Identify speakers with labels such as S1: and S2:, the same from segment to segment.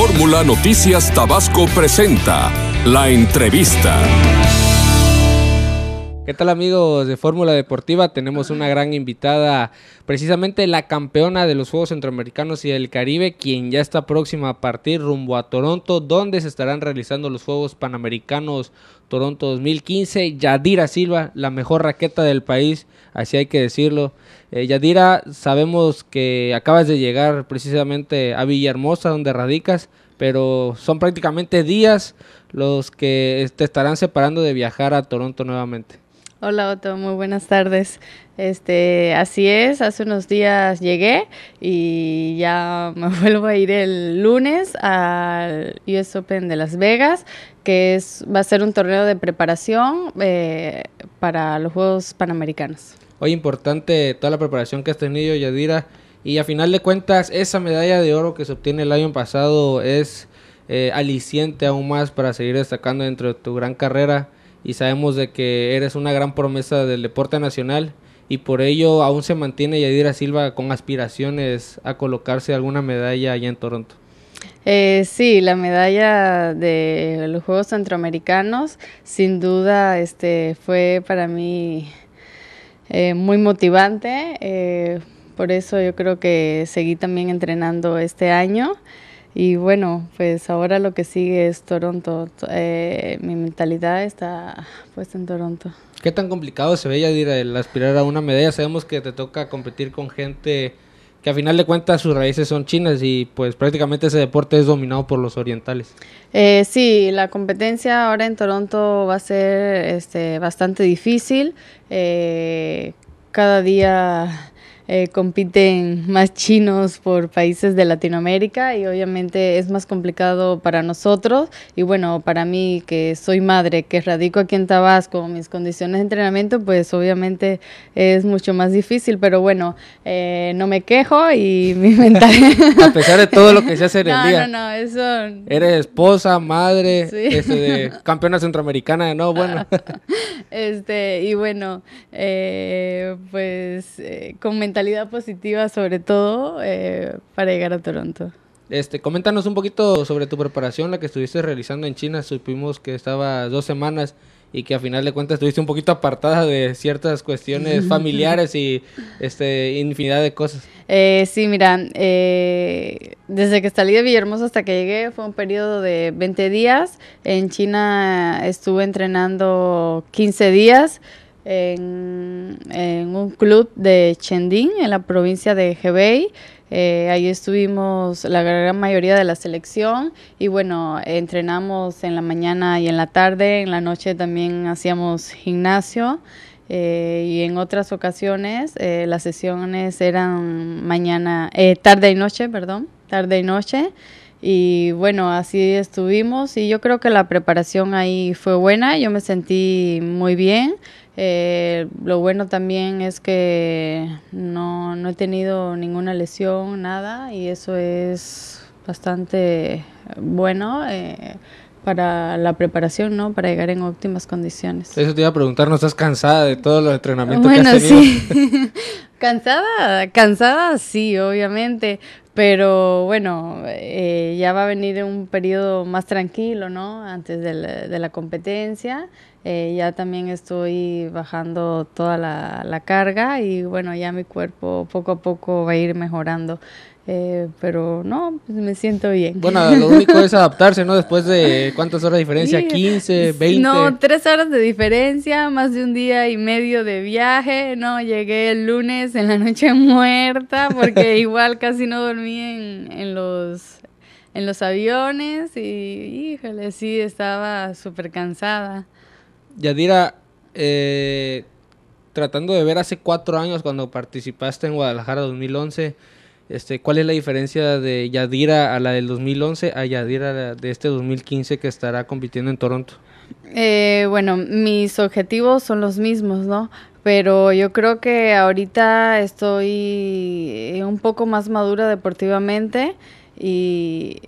S1: Fórmula Noticias Tabasco presenta la entrevista. ¿Qué tal amigos de Fórmula Deportiva? Tenemos una gran invitada, precisamente la campeona de los Juegos Centroamericanos y del Caribe, quien ya está próxima a partir rumbo a Toronto, donde se estarán realizando los Juegos Panamericanos Toronto 2015. Yadira Silva, la mejor raqueta del país, así hay que decirlo. Eh, Yadira, sabemos que acabas de llegar precisamente a Villahermosa, donde radicas, pero son prácticamente días los que te estarán separando de viajar a Toronto nuevamente.
S2: Hola Otto, muy buenas tardes. Este, así es, hace unos días llegué y ya me vuelvo a ir el lunes al US Open de Las Vegas, que es, va a ser un torneo de preparación eh, para los Juegos Panamericanos.
S1: Hoy importante toda la preparación que has tenido, Yadira. Y a final de cuentas, esa medalla de oro que se obtiene el año pasado es eh, aliciente aún más para seguir destacando dentro de tu gran carrera y sabemos de que eres una gran promesa del deporte nacional y por ello aún se mantiene Yadira Silva con aspiraciones a colocarse alguna medalla allá en Toronto.
S2: Eh, sí, la medalla de los Juegos Centroamericanos sin duda este, fue para mí eh, muy motivante, eh, por eso yo creo que seguí también entrenando este año. Y bueno, pues ahora lo que sigue es Toronto. Eh, mi mentalidad está puesta en Toronto.
S1: ¿Qué tan complicado se ve, ya el aspirar a una medalla? Sabemos que te toca competir con gente que a final de cuentas sus raíces son chinas y pues prácticamente ese deporte es dominado por los orientales.
S2: Eh, sí, la competencia ahora en Toronto va a ser este, bastante difícil. Eh, cada día eh, compiten más chinos por países de Latinoamérica y obviamente es más complicado para nosotros y bueno, para mí que soy madre, que radico aquí en Tabasco, mis condiciones de entrenamiento pues obviamente es mucho más difícil, pero bueno, eh, no me quejo y mi mentalidad...
S1: A pesar de todo lo que se hace en el día. No, no, eso... Eres esposa, madre, este, de campeona centroamericana, no, bueno.
S2: este, y bueno, eh, pues comentar positiva sobre todo eh, para llegar a Toronto.
S1: Este, coméntanos un poquito sobre tu preparación, la que estuviste realizando en China. Supimos que estabas dos semanas y que a final de cuentas estuviste un poquito apartada de ciertas cuestiones familiares y este, infinidad de cosas.
S2: Eh, sí, mira, eh, desde que salí de Villahermosa hasta que llegué fue un periodo de 20 días. En China estuve entrenando 15 días en, un club de Chendín, en la provincia de Hebei. Eh, ahí estuvimos la gran mayoría de la selección y bueno, entrenamos en la mañana y en la tarde, en la noche también hacíamos gimnasio. Eh, y en otras ocasiones eh, las sesiones eran mañana, tarde y noche, perdón, tarde y noche. Y bueno, así estuvimos y yo creo que la preparación ahí fue buena, yo me sentí muy bien. Eh, lo bueno también es que no, he tenido ninguna lesión, nada, y eso es bastante bueno eh, para la preparación, ¿no? Para llegar en óptimas condiciones.
S1: Eso te iba a preguntar, ¿no estás cansada de todos los entrenamientos que has tenido?
S2: sí. cansada, cansada sí, obviamente, pero bueno, eh, ya va a venir un periodo más tranquilo, ¿no? Antes de la, de la competencia eh, ya también estoy bajando toda la, carga y bueno, ya mi cuerpo poco a poco va a ir mejorando. Eh, pero no, pues, me siento bien. Bueno, lo único es
S1: adaptarse, ¿no? Después de cuántas horas de diferencia, 15, 20. No,
S2: tres horas de diferencia, más de un día y medio de viaje, ¿no? Llegué el lunes en la noche muerta porque igual casi no dormí en, en los en los aviones y híjole, sí, estaba súper cansada.
S1: Yadira, eh, tratando de ver hace cuatro años cuando participaste en Guadalajara 2011, este, ¿cuál es la diferencia de Yadira a la del 2011 a Yadira de este 2015 que estará compitiendo en Toronto?
S2: Eh, bueno, mis objetivos son los mismos, ¿no? Pero yo creo que ahorita estoy eh, un poco más madura deportivamente y,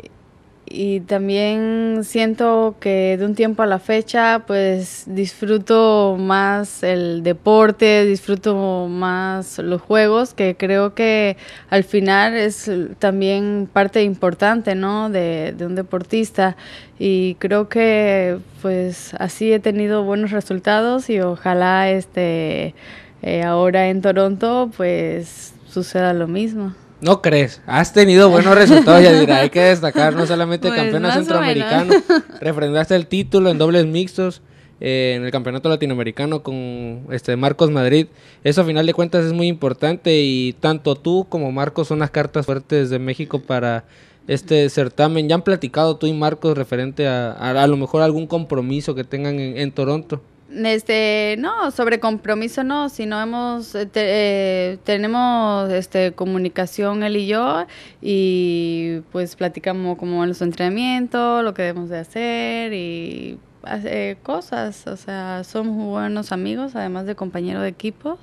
S2: y también siento que de un tiempo a la fecha pues disfruto más el deporte, disfruto más los juegos, que creo que al final es también parte importante ¿no? de, un deportista y creo que pues así he tenido buenos resultados y ojalá este, eh, ahora en Toronto pues suceda lo mismo.
S1: No crees, has tenido buenos resultados, Yadira. Hay que destacar no solamente pues campeona centroamericano, refrendaste el título en dobles mixtos, eh, en el campeonato latinoamericano con este Marcos Madrid. Eso a final de cuentas es muy importante y tanto tú como Marcos son las cartas fuertes de México para este certamen. ¿Ya han platicado tú y Marcos referente a a, lo mejor algún compromiso que tengan en Toronto?
S2: este no sobre compromiso no sino hemos eh, eh, tenemos este comunicación él y yo y pues platicamos como en los entrenamientos lo que debemos de hacer y cosas o sea somos buenos amigos además de compañeros de equipos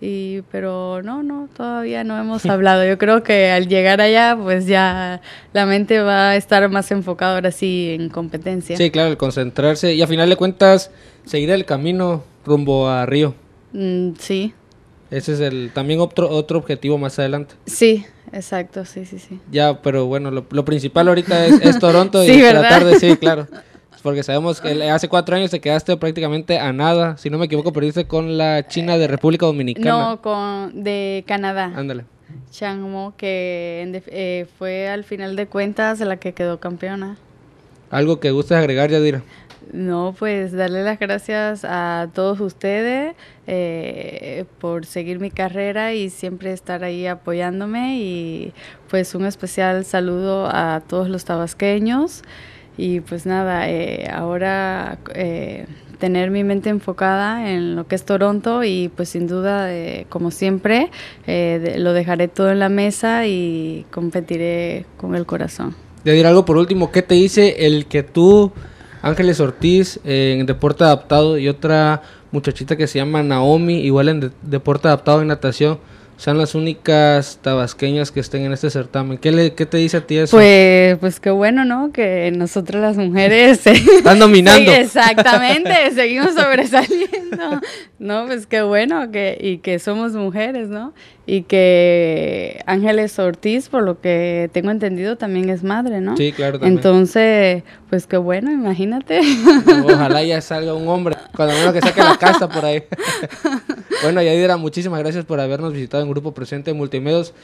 S2: y, pero no, no, todavía no hemos hablado. Yo creo que al llegar allá, pues ya la mente va a estar más enfocada ahora sí en competencia. Sí,
S1: claro, el concentrarse y a final de cuentas seguir el camino rumbo a Río.
S2: Mm, sí.
S1: Ese es el también otro, objetivo más adelante.
S2: Sí, exacto, sí, sí, sí.
S1: Ya, pero bueno, lo, principal ahorita es, Toronto y la tratar de, sí, claro, porque sabemos que hace cuatro años te quedaste prácticamente a nada. Si no me equivoco, perdiste con la China de República Dominicana. No,
S2: con de Canadá. Ándale. Changmo, que eh, fue al final de cuentas la que quedó campeona.
S1: ¿Algo que gustes agregar, Yadira?
S2: No, pues darle las gracias a todos ustedes eh, por seguir mi carrera y siempre estar ahí apoyándome y pues un especial saludo a todos los tabasqueños. Y pues nada, eh, ahora eh, tener mi mente enfocada en lo que es Toronto y pues sin duda, eh, como siempre, lo dejaré todo en la mesa y competiré con el corazón.
S1: De decir algo por último, ¿qué te dice el que tú, Ángeles Ortiz, en deporte adaptado y otra muchachita que se llama Naomi, igual en deporte adaptado en natación, sean las únicas tabasqueñas que estén en este certamen. ¿Qué, le, te dice a ti eso? Pues,
S2: pues qué bueno, ¿no? Que nosotras las mujeres... Están dominando. sí, exactamente, seguimos sobresaliendo. No, pues qué bueno que, y que somos mujeres, ¿no? Y que Ángeles Ortiz, por lo que tengo entendido, también es madre, ¿no? Sí, claro. También. Entonces, pues qué bueno, imagínate.
S1: Ojalá ya salga un hombre, cuando menos que saque la casa por ahí. bueno, Yadira, muchísimas gracias por habernos visitado un Grupo Presente Multimedios.